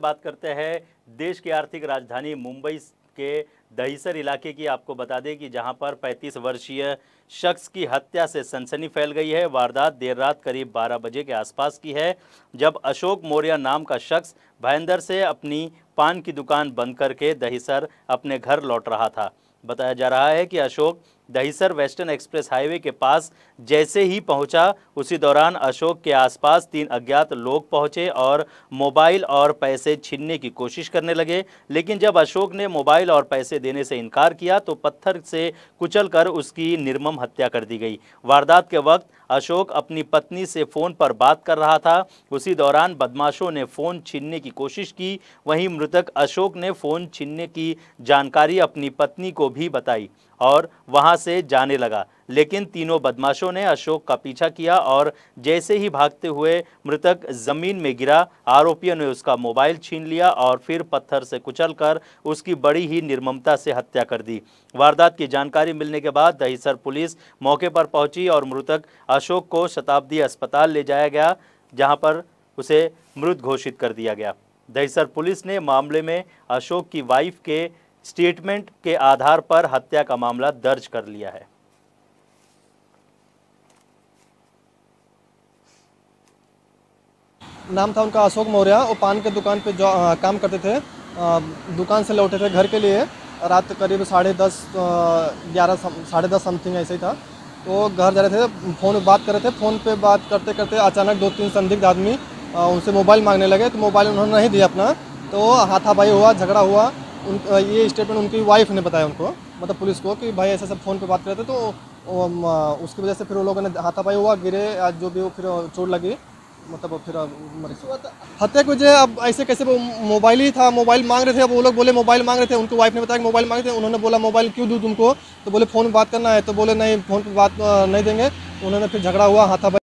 बात करते हैं देश की आर्थिक राजधानी मुंबई के दहीसर इलाके की आपको बता दें कि जहां पर 35 वर्षीय शख्स की हत्या से सनसनी फैल गई है वारदात देर रात करीब 12 बजे के आसपास की है जब अशोक मौर्य नाम का शख्स भयंदर से अपनी पान की दुकान बंद करके दहीसर अपने घर लौट रहा था बताया जा रहा है कि Ashok Dahisar western express highway के पास जैसे ही पहुंचा उसी दौरान अशोक के आसपास तीन अज्ञात लोग पहुंचे और मोबाइल और पैसे छीनने की कोशिश करने लगे लेकिन जब अशोक ने मोबाइल और पैसे देने से इनकार किया तो पत्थर से कुचलकर उसकी निर्मम हत्या कर दी गई वारदात के वक्त अशोक अपनी पत्नी से फ़ोन पर बात कर रहा था उसी दौरान बदमाशों ने फ़ोन छीनने की कोशिश की वहीं मृतक अशोक ने फ़ोन छीनने की जानकारी अपनी पत्नी को भी बताई और वहां से जाने लगा लेकिन तीनों बदमाशों ने अशोक का पीछा किया और जैसे ही भागते हुए मृतक जमीन में गिरा आरोपियों ने उसका मोबाइल छीन लिया और फिर पत्थर से कुचलकर उसकी बड़ी ही निर्ममता से हत्या कर दी वारदात की जानकारी मिलने के बाद दहीसर पुलिस मौके पर पहुंची और मृतक अशोक को शताब्दी अस्पताल ले जाया गया जहाँ पर उसे मृत घोषित कर दिया गया दहीसर पुलिस ने मामले में अशोक की वाइफ के स्टेटमेंट के आधार पर हत्या का मामला दर्ज कर लिया है नाम था उनका अशोक मौर्य वो पान के दुकान पे जो आ, काम करते थे आ, दुकान से लौटे थे घर के लिए रात करीब साढ़े दस ग्यारह साढ़े दस समथिंग ऐसे ही था तो घर जा रहे थे फ़ोन पे बात कर रहे थे फ़ोन पे बात करते करते अचानक दो तीन संदिग्ध आदमी उनसे मोबाइल मांगने लगे तो मोबाइल उन्होंने नहीं दिया अपना तो हाथापाई हुआ झगड़ा हुआ उन ये स्टेटमेंट उनकी वाइफ ने बताया उनको मतलब पुलिस को कि भाई ऐसा सब फ़ोन पे बात कर रहे थे तो उसकी वजह से फिर वो लोगों ने हाथापाई हुआ गिरे आज जो भी वो फिर चोट लगी मतलब फिर हत्या की वजह अब ऐसे कैसे वो मोबाइल ही था मोबाइल मांग रहे थे अब वो लोग बोले मोबाइल मांग रहे थे उनको वाइफ ने बताया कि मोबाइल मांग रहे थे उन्होंने बोला मोबाइल क्यों दूँ तुमको तो बोले फ़ोन पर बात करना है तो बोले नहीं फ़ोन पर बात नहीं देंगे उन्होंने फिर झगड़ा हुआ हाथापाई